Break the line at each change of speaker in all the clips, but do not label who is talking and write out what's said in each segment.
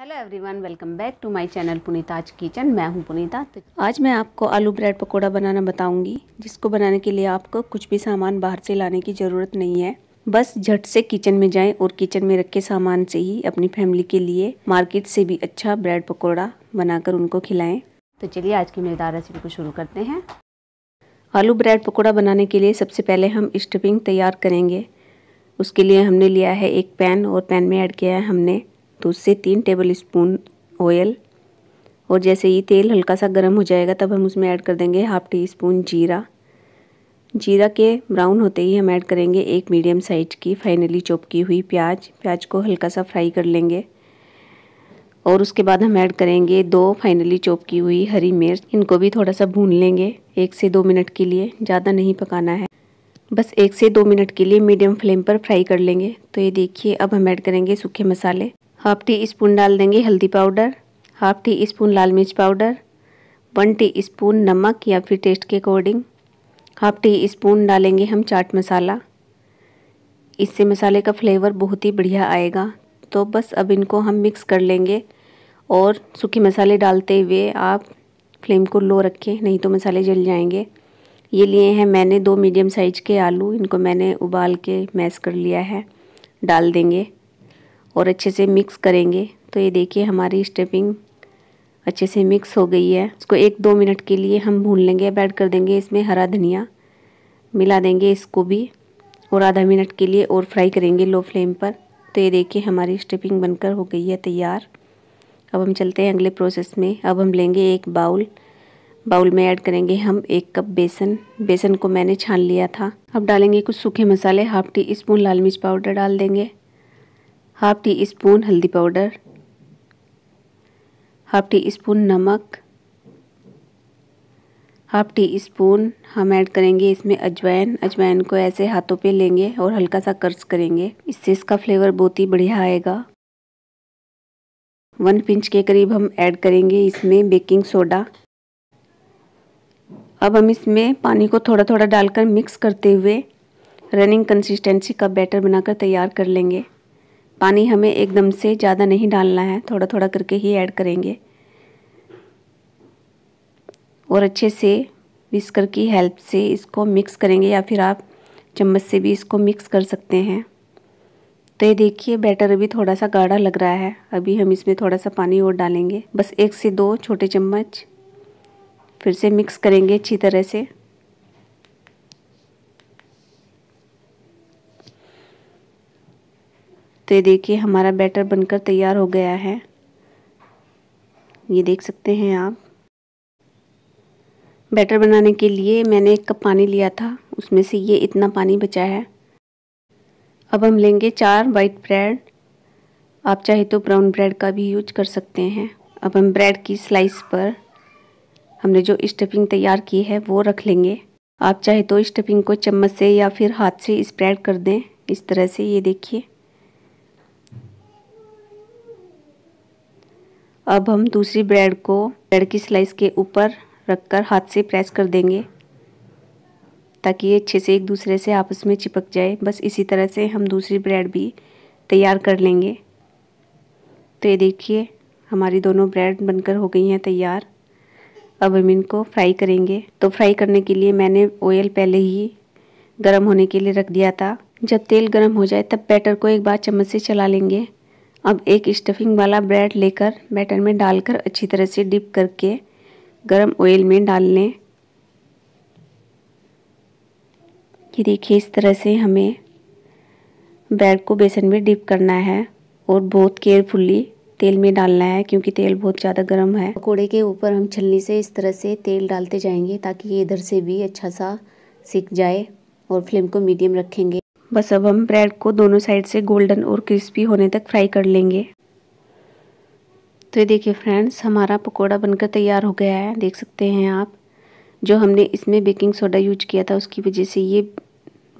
hello everyone welcome back to my channel Punita's kitchen मैं हूं पुनीता तो आज मैं आपको आलू ब्रेड पकोड़ा बनाना बताऊंगी जिसको बनाने के लिए आपको कुछ भी सामान बाहर से लाने की ज़रूरत नहीं है बस झट से किचन में जाएं और किचन में रखे सामान से ही अपनी फैमिली के लिए मार्केट से भी अच्छा ब्रेड पकौड़ा बनाकर उनको खिलाएं तो चलिए आज की मेदार रेसिपी को शुरू करते हैं आलू ब्रेड पकौड़ा बनाने के लिए सबसे पहले हम स्टफिंग तैयार करेंगे उसके लिए हमने लिया है एक पैन और पैन में ऐड किया है हमने तो उससे तीन टेबल स्पून ऑयल और जैसे ये तेल हल्का सा गर्म हो जाएगा तब हम उसमें ऐड कर देंगे हाफ़ टी स्पून जीरा जीरा के ब्राउन होते ही हम ऐड करेंगे एक मीडियम साइज की फाइनली चॉप की हुई प्याज प्याज को हल्का सा फ्राई कर लेंगे और उसके बाद हम ऐड करेंगे दो फाइनली चॉप की हुई हरी मिर्च इनको भी थोड़ा सा भून लेंगे एक से दो मिनट के लिए ज़्यादा नहीं पकाना है बस एक से दो मिनट के लिए मीडियम फ्लेम पर फ्राई कर लेंगे तो ये देखिए अब हम ऐड करेंगे सूखे मसाले हाफ टी स्पून डाल देंगे हल्दी पाउडर हाफ टी स्पून लाल मिर्च पाउडर वन टी स्पून नमक या फिर टेस्ट के अकॉर्डिंग हाफ टी स्पून डालेंगे हम चाट मसाला इससे मसाले का फ्लेवर बहुत ही बढ़िया आएगा तो बस अब इनको हम मिक्स कर लेंगे और सूखे मसाले डालते हुए आप फ्लेम को लो रखें नहीं तो मसाले जल जाएंगे ये लिए हैं मैंने दो मीडियम साइज के आलू इनको मैंने उबाल के मैश कर लिया है डाल देंगे और अच्छे से मिक्स करेंगे तो ये देखिए हमारी स्टफिंग अच्छे से मिक्स हो गई है इसको एक दो मिनट के लिए हम भून लेंगे अब ऐड कर देंगे इसमें हरा धनिया मिला देंगे इसको भी और आधा मिनट के लिए और फ्राई करेंगे लो फ्लेम पर तो ये देखिए हमारी स्टफिंग बनकर हो गई है तैयार अब हम चलते हैं अगले प्रोसेस में अब हम लेंगे एक बाउल बाउल में ऐड करेंगे हम एक कप बेसन बेसन को मैंने छान लिया था अब डालेंगे कुछ सूखे मसाले हाफ टी स्पून लाल मिर्च पाउडर डाल देंगे हाफ टी स्पून हल्दी पाउडर हाफ टी स्पून नमक हाफ टी स्पून हम ऐड करेंगे इसमें अजवाइन अजवाइन को ऐसे हाथों पे लेंगे और हल्का सा कर्ज करेंगे इससे इसका फ्लेवर बहुत ही बढ़िया आएगा वन पिंच के करीब हम ऐड करेंगे इसमें बेकिंग सोडा अब हम इसमें पानी को थोड़ा थोड़ा डालकर मिक्स करते हुए रनिंग कंसिस्टेंसी का बैटर बनाकर तैयार कर लेंगे पानी हमें एकदम से ज़्यादा नहीं डालना है थोड़ा थोड़ा करके ही ऐड करेंगे और अच्छे से विस्कर की हेल्प से इसको मिक्स करेंगे या फिर आप चम्मच से भी इसको मिक्स कर सकते हैं तो ये देखिए बैटर अभी थोड़ा सा गाढ़ा लग रहा है अभी हम इसमें थोड़ा सा पानी और डालेंगे बस एक से दो छोटे चम्मच फिर से मिक्स करेंगे अच्छी तरह से तो ये देखिए हमारा बैटर बनकर तैयार हो गया है ये देख सकते हैं आप बैटर बनाने के लिए मैंने एक कप पानी लिया था उसमें से ये इतना पानी बचा है अब हम लेंगे चार वाइट ब्रेड आप चाहे तो ब्राउन ब्रेड का भी यूज कर सकते हैं अब हम ब्रेड की स्लाइस पर हमने जो स्टफिंग तैयार की है वो रख लेंगे आप चाहे तो स्टफिंग को चम्मच से या फिर हाथ से स्प्रेड कर दें इस तरह से ये देखिए अब हम दूसरी ब्रेड को ब्रेड की स्लाइस के ऊपर रखकर हाथ से प्रेस कर देंगे ताकि ये अच्छे से एक दूसरे से आपस में चिपक जाए बस इसी तरह से हम दूसरी ब्रेड भी तैयार कर लेंगे तो ये देखिए हमारी दोनों ब्रेड बनकर हो गई हैं तैयार अब हम इनको फ्राई करेंगे तो फ्राई करने के लिए मैंने ऑयल पहले ही गर्म होने के लिए रख दिया था जब तेल गर्म हो जाए तब बैटर को एक बार चम्मच से चला लेंगे अब एक स्टफिंग वाला ब्रेड लेकर बैटर में डालकर अच्छी तरह से डिप करके गरम ऑयल में डाल लें ये देखिए इस तरह से हमें ब्रेड को बेसन में डिप करना है और बहुत केयरफुली तेल में डालना है क्योंकि तेल बहुत ज़्यादा गर्म है पकौड़े के ऊपर हम छलनी से इस तरह से तेल डालते जाएंगे ताकि ये इधर से भी अच्छा सा सीख जाए और फ्लेम को मीडियम रखेंगे बस अब हम ब्रेड को दोनों साइड से गोल्डन और क्रिस्पी होने तक फ्राई कर लेंगे तो ये देखिए फ्रेंड्स हमारा पकोड़ा बनकर तैयार हो गया है देख सकते हैं आप जो हमने इसमें बेकिंग सोडा यूज किया था उसकी वजह से ये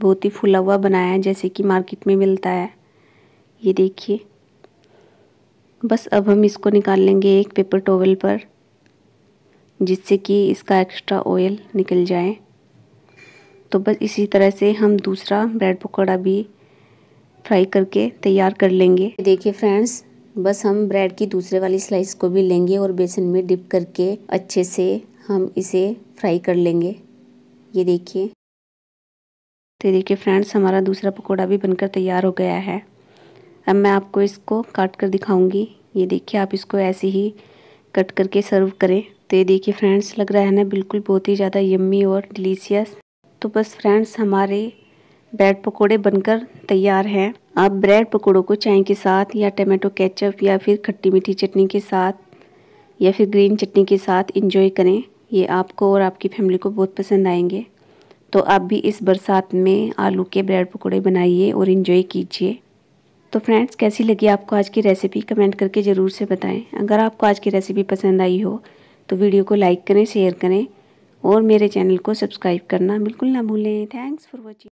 बहुत ही फुला हुआ बनाया है जैसे कि मार्केट में मिलता है ये देखिए बस अब हम इसको निकाल लेंगे एक पेपर टॉवल पर जिससे कि इसका एक्स्ट्रा ऑयल निकल जाए तो बस इसी तरह से हम दूसरा ब्रेड पकौड़ा भी फ्राई करके तैयार कर लेंगे देखिए फ्रेंड्स बस हम ब्रेड की दूसरे वाली स्लाइस को भी लेंगे और बेसन में डिप करके अच्छे से हम इसे फ्राई कर लेंगे ये देखिए तो देखिए फ्रेंड्स हमारा दूसरा पकौड़ा भी बनकर तैयार हो गया है अब मैं आपको इसको काट कर दिखाऊंगी ये देखिए आप इसको ऐसे ही कट करके सर्व करें तो ये देखिए फ्रेंड्स लग रहा है ना बिल्कुल बहुत ही ज़्यादा यम्मी और डिलीशियस तो बस फ्रेंड्स हमारे ब्रेड पकोड़े बनकर तैयार हैं आप ब्रेड पकोड़ों को चाय के साथ या टमाटो केचप या फिर खट्टी मीठी चटनी के साथ या फिर ग्रीन चटनी के साथ इंजॉय करें ये आपको और आपकी फैमिली को बहुत पसंद आएंगे तो आप भी इस बरसात में आलू के ब्रेड पकोड़े बनाइए और इन्जॉय कीजिए तो फ्रेंड्स कैसी लगी आपको आज की रेसिपी कमेंट करके ज़रूर से बताएं अगर आपको आज की रेसिपी पसंद आई हो तो वीडियो को लाइक करें शेयर करें और मेरे चैनल को सब्सक्राइब करना बिल्कुल ना भूलें थैंक्स फॉर वॉचिंग